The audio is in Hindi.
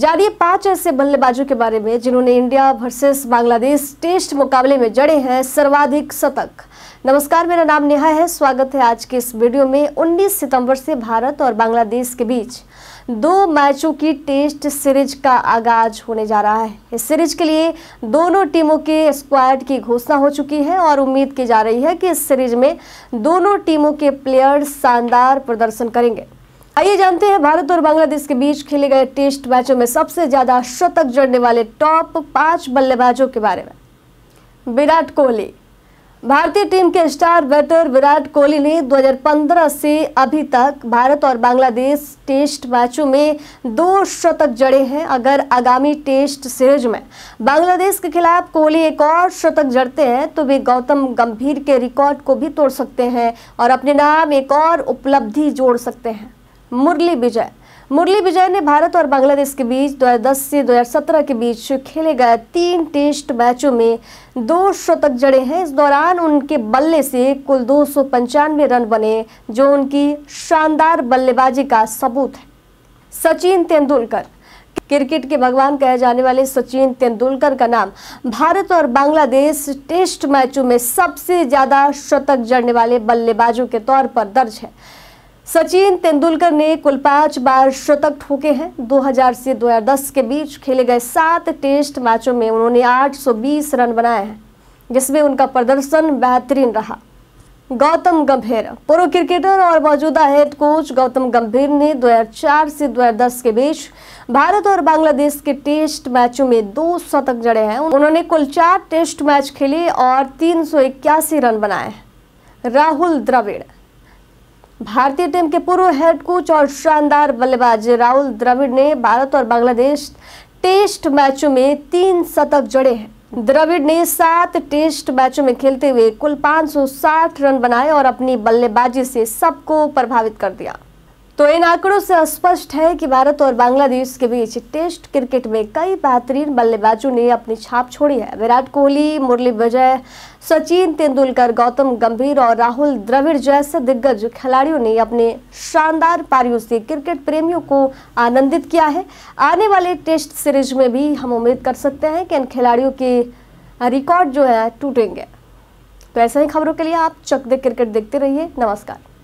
जानिए पांच ऐसे बल्लेबाजों के बारे में जिन्होंने इंडिया वर्सेस बांग्लादेश टेस्ट मुकाबले में जड़े हैं सर्वाधिक शतक नमस्कार मेरा नाम नेहा है स्वागत है आज के इस वीडियो में 19 सितंबर से भारत और बांग्लादेश के बीच दो मैचों की टेस्ट सीरीज का आगाज होने जा रहा है इस सीरीज के लिए दोनों टीमों के स्क्वाड की घोषणा हो चुकी है और उम्मीद की जा रही है कि इस सीरीज में दोनों टीमों के प्लेयर्स शानदार प्रदर्शन करेंगे आइए जानते हैं भारत और बांग्लादेश के बीच खेले गए टेस्ट मैचों में सबसे ज्यादा शतक जड़ने वाले टॉप पांच बल्लेबाजों के बारे में विराट कोहली भारतीय टीम के स्टार बैटर विराट कोहली ने 2015 से अभी तक भारत और बांग्लादेश टेस्ट मैचों में दो शतक जड़े हैं अगर आगामी टेस्ट सीरीज में बांग्लादेश के खिलाफ कोहली एक और शतक जड़ते हैं तो वे गौतम गंभीर के रिकॉर्ड को भी तोड़ सकते हैं और अपने नाम एक और उपलब्धि जोड़ सकते हैं मुरली विजय मुरली विजय ने भारत और बांग्लादेश के बीच 2010 से 2017 के बीच खेले गए तीन टेस्ट मैचों में दो शतक जड़े हैं इस दौरान उनके बल्ले से कुल दो रन बने जो उनकी शानदार बल्लेबाजी का सबूत है सचिन तेंदुलकर क्रिकेट के भगवान कहे जाने वाले सचिन तेंदुलकर का नाम भारत और बांग्लादेश टेस्ट मैचों में सबसे ज़्यादा शतक जड़ने वाले बल्लेबाजों के तौर पर दर्ज है सचिन तेंदुलकर ने कुल पांच बार शतक ठोके हैं 2000 से 2010 के बीच खेले गए सात टेस्ट मैचों में उन्होंने 820 रन बनाए हैं जिसमें उनका प्रदर्शन बेहतरीन रहा गौतम गंभीर पूर्व क्रिकेटर और मौजूदा हेड कोच गौतम गंभीर ने 2004 से 2010 के बीच भारत और बांग्लादेश के टेस्ट मैचों में दो शतक जड़े हैं उन्होंने कुल चार टेस्ट मैच खेले और तीन रन बनाए राहुल द्रविड़ भारतीय टीम के पूर्व हेड कोच और शानदार बल्लेबाज राहुल द्रविड़ ने भारत और बांग्लादेश टेस्ट मैचों में तीन शतक जड़े हैं द्रविड़ ने सात टेस्ट मैचों में खेलते हुए कुल 560 रन बनाए और अपनी बल्लेबाजी से सबको प्रभावित कर दिया तो इन आंकड़ों से स्पष्ट है कि भारत और बांग्लादेश के बीच टेस्ट क्रिकेट में कई बेहतरीन बल्लेबाजों ने अपनी छाप छोड़ी है विराट कोहली मुरली विजय सचिन तेंदुलकर गौतम गंभीर और राहुल द्रविड़ जैसे दिग्गज खिलाड़ियों ने अपने शानदार पारियों से क्रिकेट प्रेमियों को आनंदित किया है आने वाले टेस्ट सीरीज में भी हम उम्मीद कर सकते हैं कि इन खिलाड़ियों के रिकॉर्ड जो है टूटेंगे तो ऐसे ही खबरों के लिए आप चक दे क्रिकेट देखते रहिए नमस्कार